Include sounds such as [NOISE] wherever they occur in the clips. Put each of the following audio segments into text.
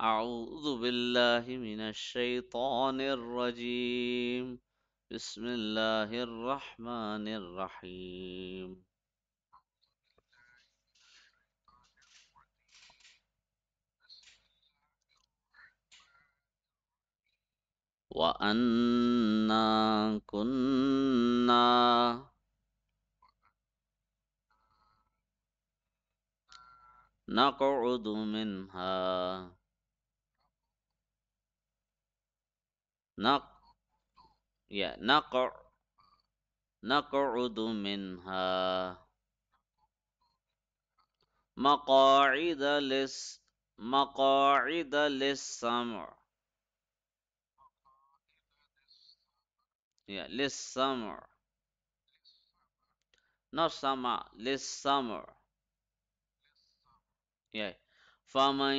أعوذ بالله من الشيطان الرجيم بسم الله الرحمن الرحيم وأنا كنا نقعد منها نق يا نقع نقعد منها مقاعد لس مقاعد للسمع يا للسمع نسمع للسمع يا فمن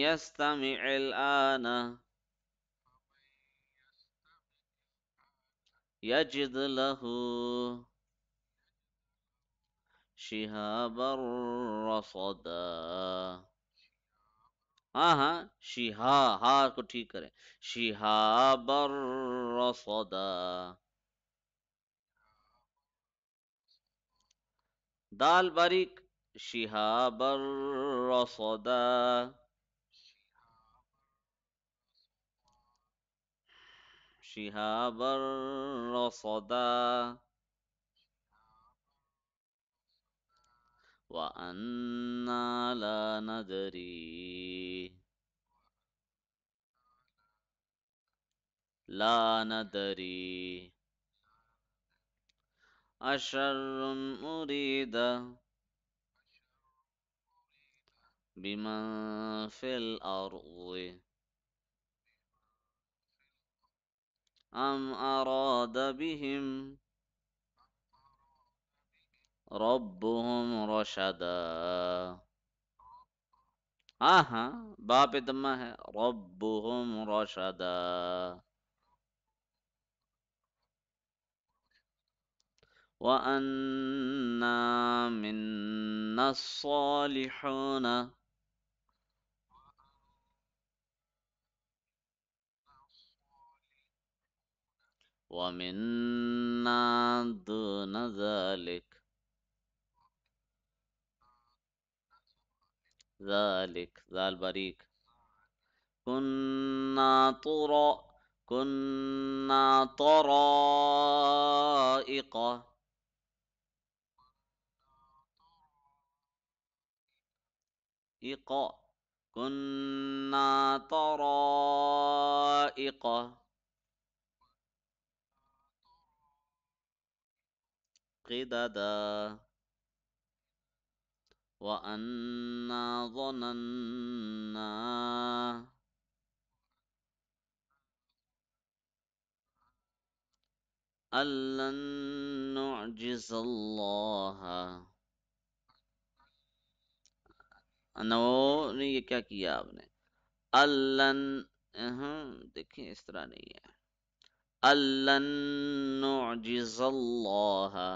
يستمع الآن يجد له شهابا رصدا हाँ हाँ शिहा हा को ठीक करें शिहाबर रसदा दाल बारीक शिहाबर रसदा شهابا رصدا وأنا لا ندري لا ندري أشر أريد بمن في الأرض أم أراد بهم ربهم رشدا آه باب बाप ربهم رشدا وأنا منا الصالحون ومنا دون ذلك ذلك ذا البريك كنا طرا كنا طرائق إق كنا طرائق قددا وأنا ظننا أن لن نعجز الله أنا نے یہ کیا کیا آپ نے اللن دیکھیں اس نعجز الله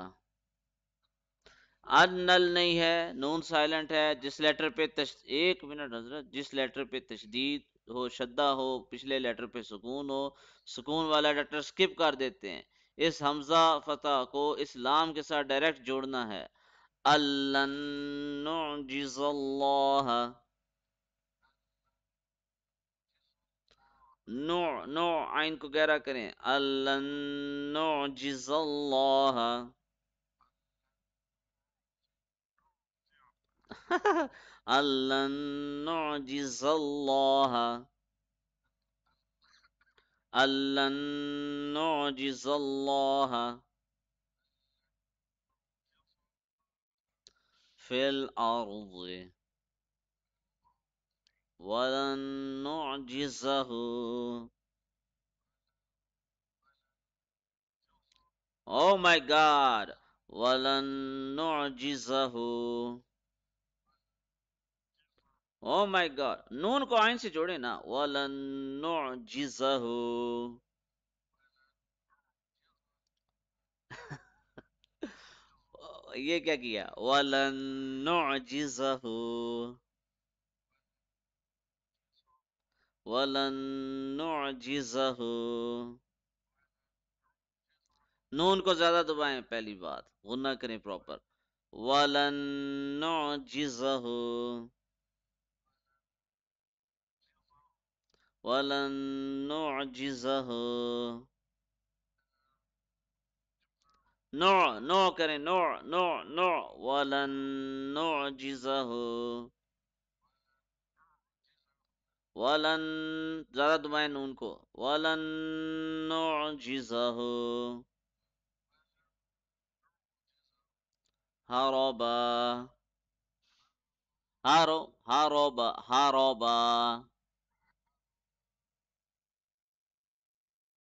ان نل نہیں ہے نون سائلنٹ ہے جس لیٹر پہ تش... ایک منٹ جس لیٹر پہ تشدید ہو شدہ ہو پچھلے لیٹر پہ سکون ہو سکون والا لیٹر دیتے ہیں اس حمزہ فتح کو اسلام کے ساتھ ڈائریکٹ جوڑنا ہے اللہ کو گہرا کریں اللہ [LAUGHS] ألن نعجز الله ألن نعجز الله في الأرض ولن نعجزه Oh my God! ولن نعجزه oh my God नून को आयन से जोड़े ना वलनो जिजहू [LAUGHS] ये क्या किया वलन जिजहू वलन जिजहू नून को ज्यादा दबाएं पहली बात गुना करें प्रॉपर वलनो जिजहू ولن نعجزه نوع نوع کریں نوع نوع نوع ولن نعجزه ولن زیادہ دمائیں نون کو ولن نعجزه هربا هارو هاروبا هاروبا